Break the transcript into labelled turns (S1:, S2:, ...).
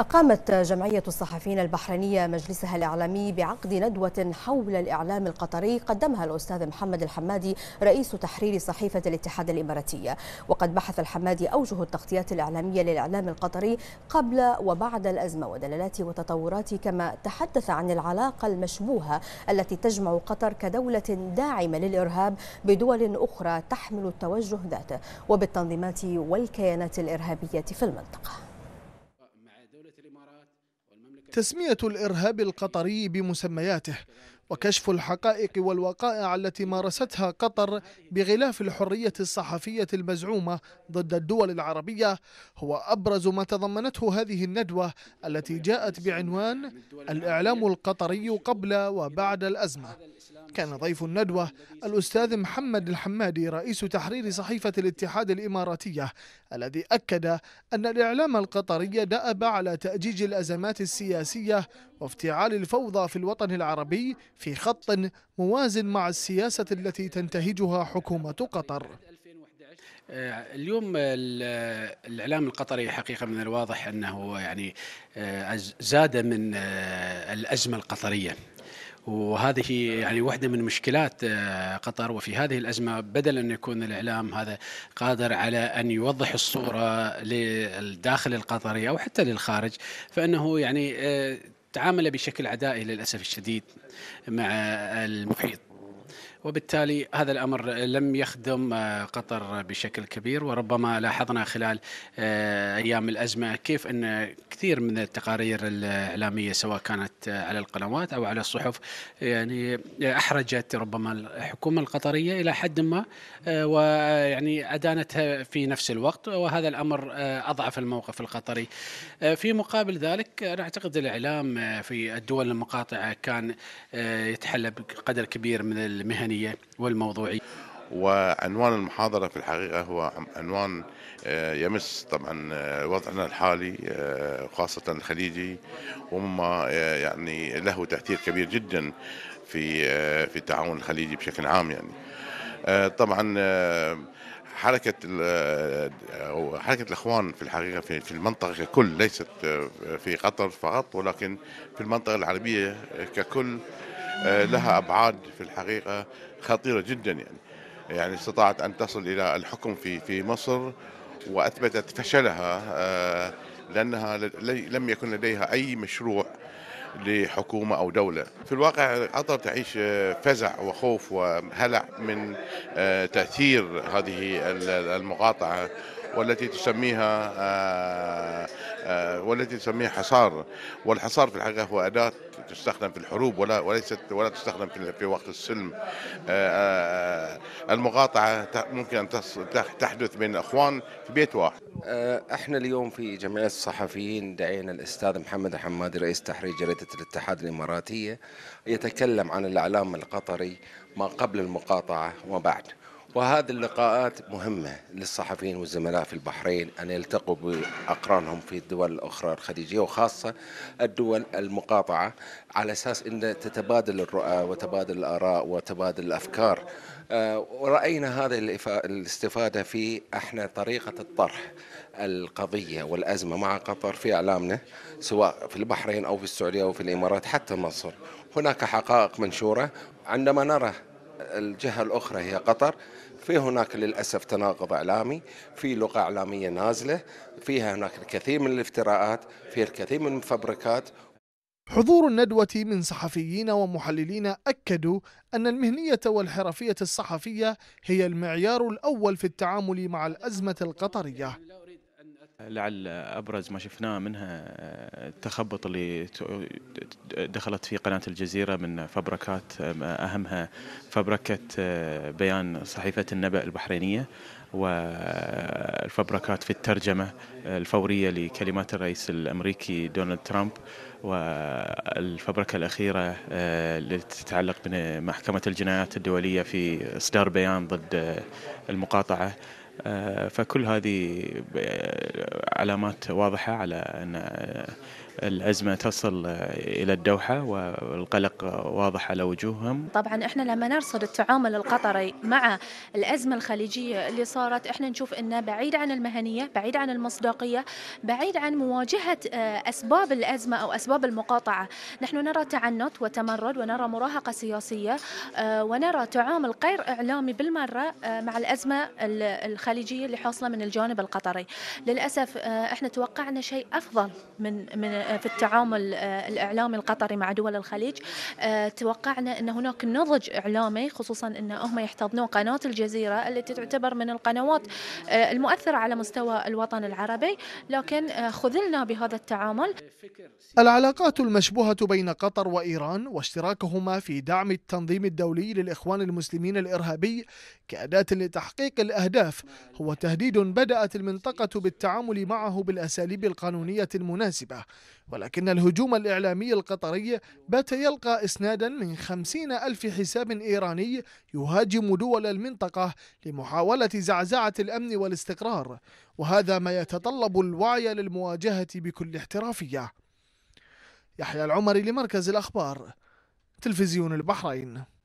S1: أقامت جمعية الصحفيين البحرينية مجلسها الإعلامي بعقد ندوة حول الإعلام القطري قدمها الأستاذ محمد الحمادي رئيس تحرير صحيفة الاتحاد الإماراتية وقد بحث الحمادي أوجه التغطيات الإعلامية للإعلام القطري قبل وبعد الأزمة ودلالات وتطورات كما تحدث عن العلاقة المشبوهة التي تجمع قطر كدولة داعمة للإرهاب بدول أخرى تحمل التوجه ذاته وبالتنظيمات والكيانات الإرهابية
S2: في المنطقة تسمية الإرهاب القطري بمسمياته وكشف الحقائق والوقائع التي مارستها قطر بغلاف الحرية الصحفية المزعومة ضد الدول العربية هو أبرز ما تضمنته هذه الندوة التي جاءت بعنوان الإعلام القطري قبل وبعد الأزمة كان ضيف الندوة الأستاذ محمد الحمادي رئيس تحرير صحيفة الاتحاد الإماراتية الذي أكد أن الإعلام القطري دأب على تأجيج الأزمات السياسية وافتعال الفوضى في الوطن العربي في خط موازن مع السياسة التي تنتهجها حكومة قطر
S3: آه، اليوم الاعلام القطري حقيقه من الواضح انه يعني آه، زاد من آه، الازمه القطريه وهذه يعني واحده من مشكلات آه، قطر وفي هذه الازمه بدل ان يكون الاعلام هذا قادر على ان يوضح الصوره للداخل القطري او حتى للخارج فانه يعني آه، تعامل بشكل عدائي للاسف الشديد مع المحيط وبالتالي هذا الامر لم يخدم آه، قطر بشكل كبير وربما لاحظنا خلال آه، ايام الازمه كيف ان كثير من التقارير الاعلاميه سواء كانت آه، على القنوات او على الصحف يعني احرجت ربما الحكومه القطريه الى حد ما ويعني ادانتها في نفس الوقت وهذا الامر اضعف الموقف القطري. في مقابل ذلك انا اعتقد الاعلام في الدول المقاطعه كان يتحلى بقدر كبير من المهن الميدانية والموضوعية
S4: وعنوان المحاضرة في الحقيقة هو عنوان آه، يمس طبعا آه، وضعنا الحالي آه، خاصة الخليجي ومما يعني له تأثير كبير جدا في في التعاون الخليجي بشكل عام يعني طبعا حركة أو حركة الإخوان في الحقيقة في المنطقة ككل ليست في قطر فقط ولكن في المنطقة العربية ككل آه، لها ابعاد في الحقيقه خطيره جدا يعني يعني استطاعت ان تصل الى الحكم في في مصر واثبتت فشلها آه، لانها لم يكن لديها اي مشروع لحكومه او دوله. في الواقع قطر تعيش آه، فزع وخوف وهلع من تاثير هذه المقاطعه والتي تسميها آه، آه، والتي تسميها حصار والحصار في الحقيقة هو أداة تستخدم في الحروب ولا وليست ولا تستخدم في وقت السلم آه،
S5: المقاطعة ممكن أن تحدث بين الأخوان في بيت واحد احنا اليوم في جمعية الصحفيين دعينا الأستاذ محمد الحمادي رئيس تحرير جريدة الاتحاد الإماراتية يتكلم عن الإعلام القطري ما قبل المقاطعة وبعد وهذه اللقاءات مهمة للصحفيين والزملاء في البحرين أن يلتقوا بأقرانهم في الدول الأخرى الخليجية وخاصة الدول المقاطعة على أساس أن تتبادل الرؤى وتبادل الآراء وتبادل الأفكار آه، ورأينا هذه الاستفادة في احنا طريقة الطرح القضية والأزمة مع قطر في إعلامنا سواء في البحرين أو في السعودية أو في الإمارات حتى مصر هناك حقائق منشورة عندما نرى الجهة الأخرى هي قطر في هناك للأسف تناقض إعلامي في لغة إعلامية نازلة فيها هناك الكثير من الافتراءات فيها الكثير من المفبركات حضور الندوة
S2: من صحفيين ومحللين أكدوا أن المهنية والحرفية الصحفية هي المعيار الأول في التعامل مع الأزمة القطرية
S6: لعل ابرز ما شفناه منها التخبط اللي دخلت في قناه الجزيره من فبركات اهمها فبركه بيان صحيفه النبأ البحرينيه والفبركات في الترجمه الفوريه لكلمات الرئيس الامريكي دونالد ترامب والفبركه الاخيره آه، اللي تتعلق بمحكمه الجنايات الدوليه في اصدار بيان ضد آه، المقاطعه آه، فكل هذه آه، علامات واضحة على أن الأزمة تصل إلى الدوحة والقلق واضح على وجوههم
S1: طبعا إحنا لما نرصد التعامل القطري مع الأزمة الخليجية اللي صارت إحنا نشوف أنه بعيد عن المهنية بعيد عن المصداقية بعيد عن مواجهة آه، أسباب الأزمة أو أسباب المقاطعة نحن نرى تعنت وتمرد ونرى مراهقة سياسية آه، ونرى تعامل غير إعلامي بالمرة آه، مع الأزمة الخليجية اللي حاصلة من الجانب القطري للأسف إحنا توقعنا شيء أفضل من من آه، في التعامل آه، الإعلامي القطري مع دول الخليج آه، توقعنا أن هناك نضج إعلامي خصوصا أن هم يحتضنون قناة الجزيرة التي تعتبر من القنوات المؤثرة على مستوى الوطن العربي لكن خذلنا بهذا التعامل
S2: العلاقات المشبوهة بين قطر وإيران واشتراكهما في دعم التنظيم الدولي للإخوان المسلمين الإرهابي كأداة لتحقيق الأهداف هو تهديد بدأت المنطقة بالتعامل معه بالأساليب القانونية المناسبة ولكن الهجوم الإعلامي القطري بات يلقى إسنادا من خمسين ألف حساب إيراني يهاجم دول المنطقة لمحاولة زعزعة الأمن والاستقرار وهذا ما يتطلب الوعي للمواجهة بكل احترافية يحيى العمري لمركز الأخبار تلفزيون البحرين